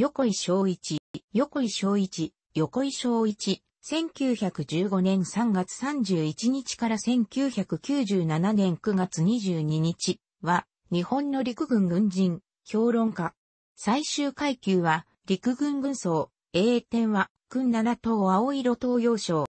横井昭一、横井昭一、横井昭一、1915年3月31日から1997年9月22日は、日本の陸軍軍人、評論家。最終階級は、陸軍軍曹、英天は、軍七等青色東洋省。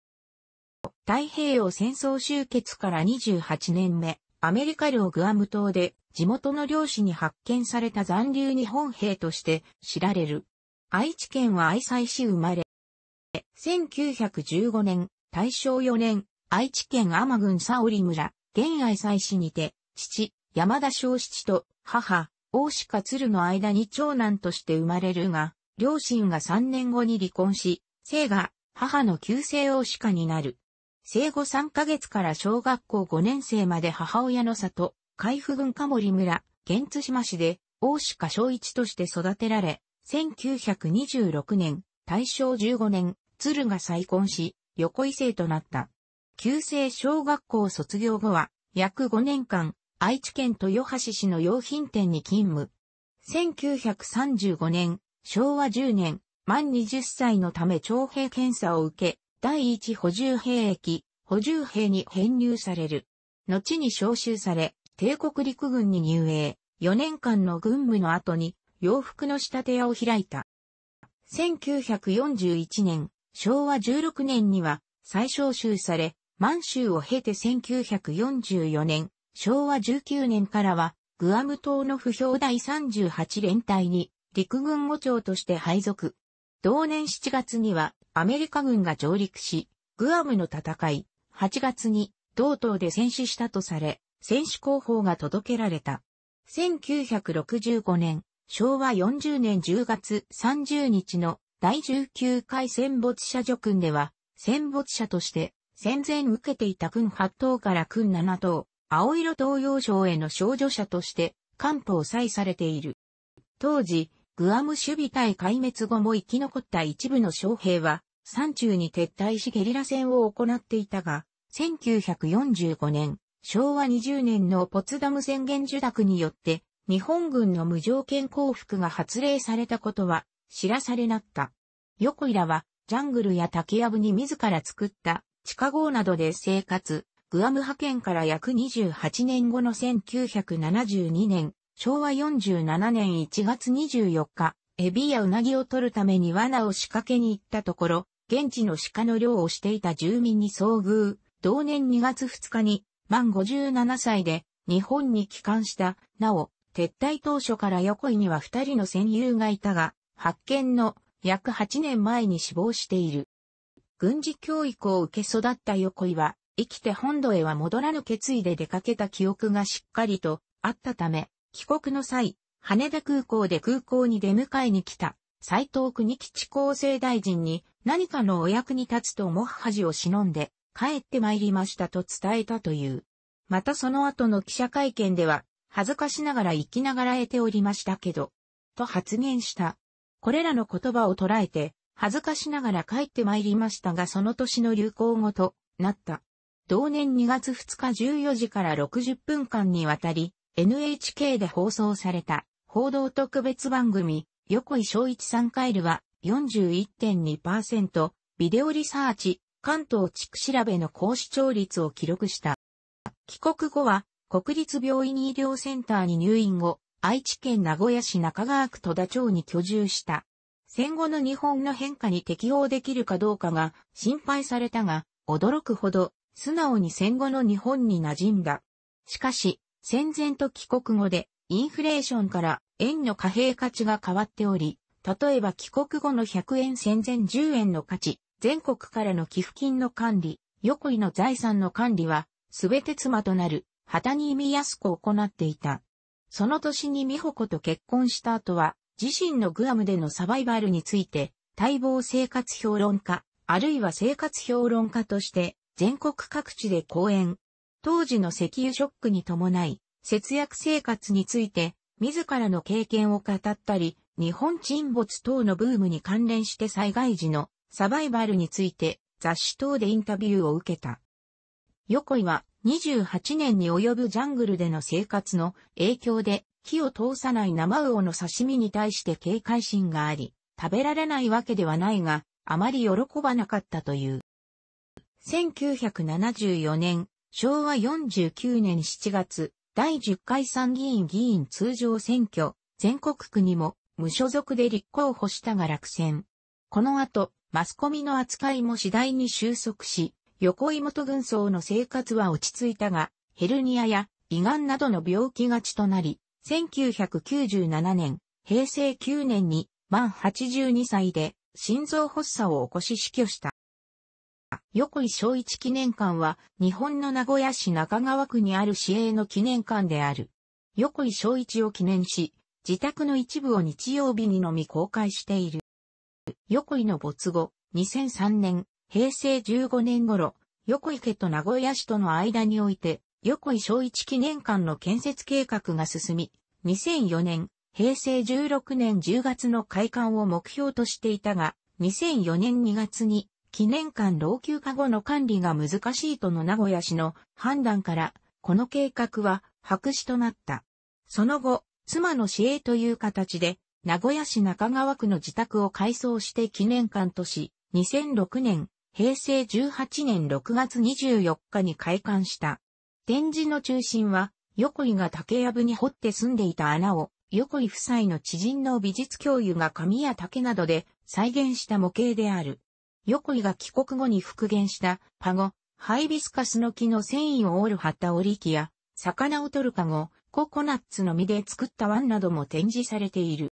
太平洋戦争終結から28年目、アメリカ領グアム島で地元の漁師に発見された残留日本兵として知られる。愛知県は愛西市生まれ。1915年、大正4年、愛知県天郡沙織村、現愛西市にて、父、山田正七と母、大鹿鶴の間に長男として生まれるが、両親が3年後に離婚し、生が母の旧姓大鹿になる。生後3ヶ月から小学校5年生まで母親の里、海部郡香森村、現津島市で、大鹿昭一として育てられ、1926年、大正15年、鶴が再婚し、横井生となった。旧制小学校卒業後は、約5年間、愛知県豊橋市の洋品店に勤務。1935年、昭和10年、満20歳のため徴兵検査を受け、第一補充兵役、補充兵に編入される。後に召集され、帝国陸軍に入営、4年間の軍務の後に洋服の仕立て屋を開いた。1941年、昭和16年には再召集され、満州を経て1944年、昭和19年からは、グアム島の不評第38連隊に陸軍五長として配属。同年7月にはアメリカ軍が上陸し、グアムの戦い、8月に同島で戦死したとされ、選手広報が届けられた。1965年、昭和40年10月30日の第19回戦没者助訓では、戦没者として戦前受けていた軍8等から軍7等、青色東洋省への少女者として官報採されている。当時、グアム守備隊壊滅後も生き残った一部の将兵は、山中に撤退しゲリラ戦を行っていたが、1945年、昭和20年のポツダム宣言受諾によって、日本軍の無条件降伏が発令されたことは知らされなった。横井らは、ジャングルや竹やぶに自ら作った地下壕などで生活、グアム派遣から約28年後の1972年、昭和47年1月24日、エビやウナギを取るために罠を仕掛けに行ったところ、現地の鹿の漁をしていた住民に遭遇、同年2月2日に満57歳で日本に帰還した。なお、撤退当初から横井には二人の戦友がいたが、発見の約8年前に死亡している。軍事教育を受け育った横井は、生きて本土へは戻らぬ決意で出かけた記憶がしっかりとあったため、帰国の際、羽田空港で空港に出迎えに来た、斎藤国吉厚生大臣に何かのお役に立つともはじを忍んで、帰って参りましたと伝えたという。またその後の記者会見では、恥ずかしながら生きながら得ておりましたけど、と発言した。これらの言葉を捉えて、恥ずかしながら帰って参りましたがその年の流行語となった。同年2月2日14時から60分間にわたり、NHK で放送された報道特別番組、横井正一さんカイルは41.2%、ビデオリサーチ、関東地区調べの高視聴率を記録した。帰国後は、国立病院医療センターに入院後、愛知県名古屋市中川区戸田町に居住した。戦後の日本の変化に適応できるかどうかが心配されたが、驚くほど素直に戦後の日本に馴染んだ。しかし、戦前と帰国後でインフレーションから円の貨幣価値が変わっており、例えば帰国後の100円戦前10円の価値、全国からの寄付金の管理、横井の財産の管理は、すべて妻となる、畑に見やすく行っていた。その年に美穂子と結婚した後は、自身のグアムでのサバイバルについて、待望生活評論家、あるいは生活評論家として、全国各地で講演。当時の石油ショックに伴い、節約生活について、自らの経験を語ったり、日本沈没等のブームに関連して災害時のサバイバルについて雑誌等でインタビューを受けた。横井は28年に及ぶジャングルでの生活の影響で火を通さない生魚の刺身に対して警戒心があり、食べられないわけではないが、あまり喜ばなかったという。1974年、昭和49年7月、第10回参議院議員通常選挙、全国区にも無所属で立候補したが落選。この後、マスコミの扱いも次第に収束し、横井元軍曹の生活は落ち着いたが、ヘルニアや胃がんなどの病気がちとなり、1997年、平成9年に満82歳で心臓発作を起こし死去した。横井正一記念館は日本の名古屋市中川区にある市営の記念館である。横井正一を記念し、自宅の一部を日曜日にのみ公開している。横井の没後、2003年、平成15年頃、横井家と名古屋市との間において、横井昭一記念館の建設計画が進み、2004年、平成16年10月の開館を目標としていたが、2004年2月に、記念館老朽化後の管理が難しいとの名古屋市の判断から、この計画は白紙となった。その後、妻の市営という形で、名古屋市中川区の自宅を改装して記念館とし、2006年、平成18年6月24日に開館した。展示の中心は、横井が竹やぶに掘って住んでいた穴を、横井夫妻の知人の美術教諭が紙や竹などで再現した模型である。横井が帰国後に復元したパゴ、ハイビスカスの木の繊維を折る旗織り機や、魚を取るカゴ、ココナッツの実で作ったワンなども展示されている。